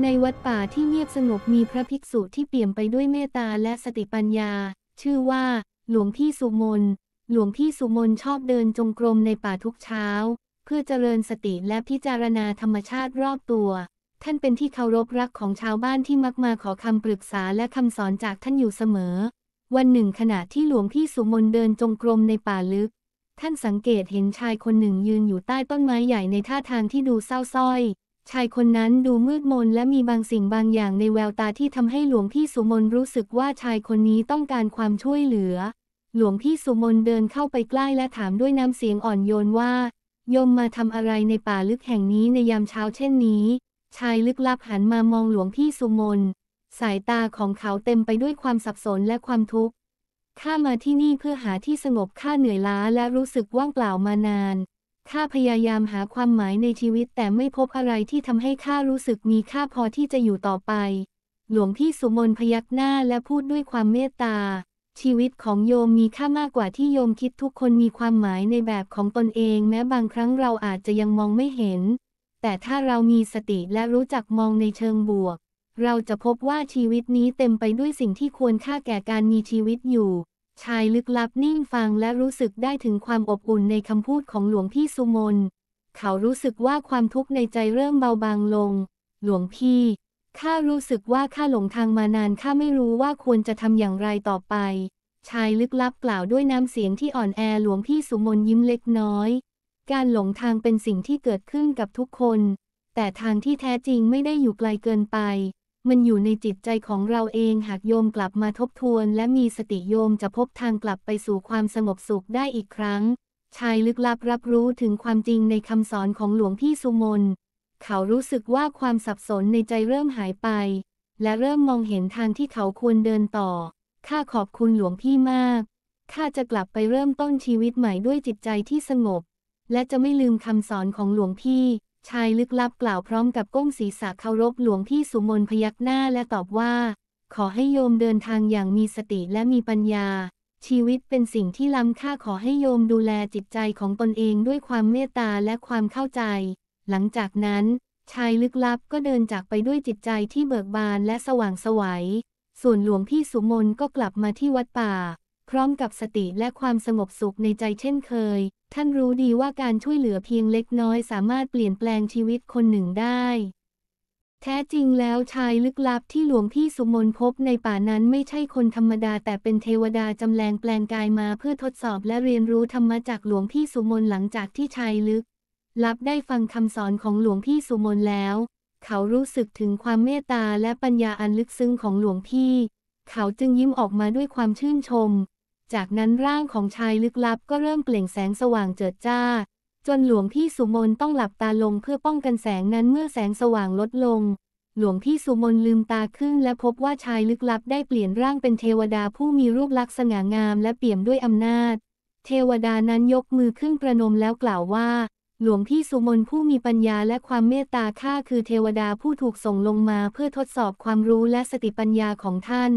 ในวัดป่าที่เงียบสงบมีพระภิกษุที่เปี่ยมไปด้วยเมตตาและสติปัญญา ชื่อว่าหลวงพี่สุมนหลวงพี่สุมนชอบเดินจงกรมในป่าทุกเช้า เพื่อเจริญสติและพิจารณาธรรมชาติรอบตัว ท่านเป็นที่เคารพรักของชาวบ้านที่มักมาขอคำปรึกษาและคำสอนจากท่านอยู่เสมอ วันหนึ่งขณะที่หลวงพี่สุมนเดินจงกรมในป่าลึก ท่านสังเกตเห็นชายคนหนึ่งยืนอยู่ใต้ต้นไม้ใหญ่ในท่าทางที่ดูเศร้าส้อยชายคนนั้นดูมืดมนและมีบางสิ่งบางอย่างในแววตาที่ทำให้หลวงพี่สุมนรู้สึกว่าชายคนนี้ต้องการความช่วยเหลือ หลวงพี่สุมนเดินเข้าไปใกล้และถามด้วยน้ำเสียงอ่อนโยนว่าโยมมาทำอะไรในป่าลึกแห่งนี้ในยามเช้าเช่นนี้ ชายลึกลับหันมามองหลวงพี่สุมนสายตาของเขาเต็มไปด้วยความสับสนและความทุกข์ ข้ามาที่นี่เพื่อหาที่สงบข้าเหนื่อยล้าและรู้สึกว่างเปล่ามานานข้าพยายามหาความหมายในชีวิตแต่ไม่พบอะไรที่ทำให้ข้ารู้สึกมีค่าพอที่จะอยู่ต่อไป หลวงพี่สุมนพยักหน้าและพูดด้วยความเมตตา ชีวิตของโยมมีค่ามากกว่าที่โยมคิดทุกคนมีความหมายในแบบของตนเอง แม้บางครั้งเราอาจจะยังมองไม่เห็น แต่ถ้าเรามีสติและรู้จักมองในเชิงบวก เราจะพบว่าชีวิตนี้เต็มไปด้วยสิ่งที่ควรค่าแก่การมีชีวิตอยู่ชายลึกลับนิ่งฟังและรู้สึกได้ถึงความอบอุ่นในคำพูดของหลวงพี่สุมนเขารู้สึกว่าความทุกข์ในใจเริ่มเบาบางลง หลวงพี่ ข้ารู้สึกว่าข้าหลงทางมานาน ข้าไม่รู้ว่าควรจะทำอย่างไรต่อไป ชายลึกลับกล่าวด้วยน้ำเสียงที่อ่อนแอ หลวงพี่สุมนยิ้มเล็กน้อย การหลงทางเป็นสิ่งที่เกิดขึ้นกับทุกคน แต่ทางที่แท้จริงไม่ได้อยู่ไกลเกินไปมันอยู่ในจิตใจของเราเอง หากโยมกลับมาทบทวน และมีสติโยมจะพบทางกลับไปสู่ความสงบสุขได้อีกครั้ง ชายลึกลับรับรู้ถึงความจริงในคำสอนของหลวงพี่สุมนเขารู้สึกว่าความสับสนในใจเริ่มหายไป และเริ่มมองเห็นทางที่เขาควรเดินต่อ ข้าขอบคุณหลวงพี่มาก ข้าจะกลับไปเริ่มต้นชีวิตใหม่ด้วยจิตใจที่สงบ และจะไม่ลืมคำสอนของหลวงพี่ชายลึกลับกล่าวพร้อมกับก้มศีรษะเคารพหลวงพี่สุมนพยักหน้า และตอบว่า ขอให้โยมเดินทางอย่างมีสติและมีปัญญา ชีวิตเป็นสิ่งที่ล้ำค่าขอให้โยมดูแลจิตใจของตนเองด้วยความเมตตาและความเข้าใจ หลังจากนั้น ชายลึกลับก็เดินจากไปด้วยจิตใจที่เบิกบานและสว่างสวยยส่วนหลวงพี่สุมนก็กลับมาที่วัดป่าพร้อมกับสติและความสงบสุขในใจเช่นเคย ท่านรู้ดีว่าการช่วยเหลือเพียงเล็กน้อยสามารถเปลี่ยนแปลงชีวิตคนหนึ่งได้ แท้จริงแล้วชายลึกลับที่หลวงพี่สุมนพบในป่านั้นไม่ใช่คนธรรมดา แต่เป็นเทวดาจำแรงแปลงกายมาเพื่อทดสอบและเรียนรู้ธรรมจากหลวงพี่สุมนหลังจากที่ชายลึกลับได้ฟังคำสอนของหลวงพี่สุมนแล้ว เขารู้สึกถึงความเมตตา และปัญญาอันลึกซึ้งของหลวงพี่ เขาจึงยิ้มออกมาด้วยความชื่นชมจากนั้นร่างของชายลึกลับก็เริ่มเปล่งแสงสว่างเจิดจ้า จนหลวงพี่สุมนต้องหลับตาลงเพื่อป้องกันแสงนั้นเมื่อแสงสว่างลดลง หลวงพี่สุมนลืมตาขึ้นและพบว่าชายลึกลับได้เปลี่ยนร่างเป็นเทวดาผู้มีรูปลักษณ์สง่างามและเปี่ยมด้วยอำนาจ เทวดานั้นยกมือขึ้นประนมแล้วกล่าวว่า หลวงพี่สุมนผู้มีปัญญาและความเมตตาข้าคือเทวดาผู้ถูกส่งลงมาเพื่อทดสอบความรู้และสติปัญญาของท่าน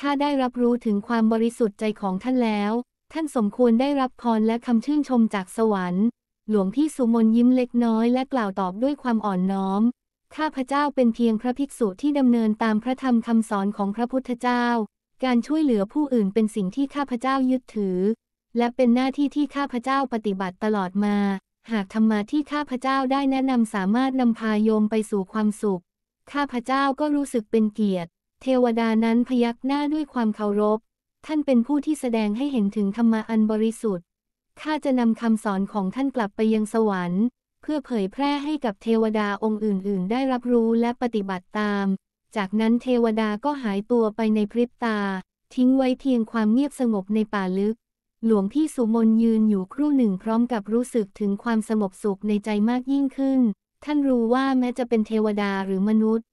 ข้าได้รับรู้ถึงความบริสุทธิ์ใจของท่านแล้ว ท่านสมควรได้รับพรและคำชื่นชมจากสวรรค์ หลวงพี่สุมนยิ้มเล็กน้อยและกล่าวตอบด้วยความอ่อนน้อม ข้าพระเจ้าเป็นเพียงพระภิกษุที่ดำเนินตามพระธรรมคำสอนของพระพุทธเจ้า การช่วยเหลือผู้อื่นเป็นสิ่งที่ข้าพระเจ้ายึดถือ และเป็นหน้าที่ที่ข้าพระเจ้าปฏิบัติตลอดมา หากธรรมะที่ข้าพระเจ้าได้แนะนำสามารถนำพาโยมไปสู่ความสุข ข้าพระเจ้าก็รู้สึกเป็นเกียรติเทวดานั้นพยักหน้าด้วยความเคารพ ท่านเป็นผู้ที่แสดงให้เห็นถึงธรรมะอันบริสุทธิ์ ข้าจะนำคำสอนของท่านกลับไปยังสวรรค์ เพื่อเผยแพร่ให้กับเทวดาองค์อื่นๆ ได้รับรู้และปฏิบัติตาม จากนั้นเทวดาก็หายตัวไปในพริบตา ทิ้งไว้เพียงความเงียบสงบในป่าลึก หลวงพี่สุมนยืนอยู่ครู่หนึ่งพร้อมกับรู้สึกถึงความสงบสุขในใจมากยิ่งขึ้น ท่านรู้ว่าแม้จะเป็นเทวดาหรือมนุษย์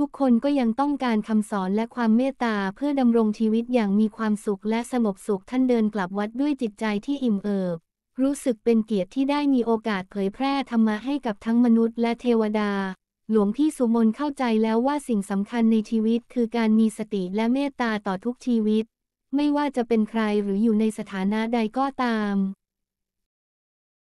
ทุกคนก็ยังต้องการคำสอนและความเมตตาเพื่อดำรงชีวิตอย่างมีความสุขและสงบสุขท่านเดินกลับวัดด้วยจิตใจที่อิ่มเอิบ รู้สึกเป็นเกียรติที่ได้มีโอกาสเผยแพร่ธรรมะให้กับทั้งมนุษย์และเทวดา หลวงพี่สุมนเข้าใจแล้วว่าสิ่งสำคัญในชีวิตคือการมีสติและเมตตาต่อทุกชีวิต ไม่ว่าจะเป็นใครหรืออยู่ในสถานะใดก็ตาม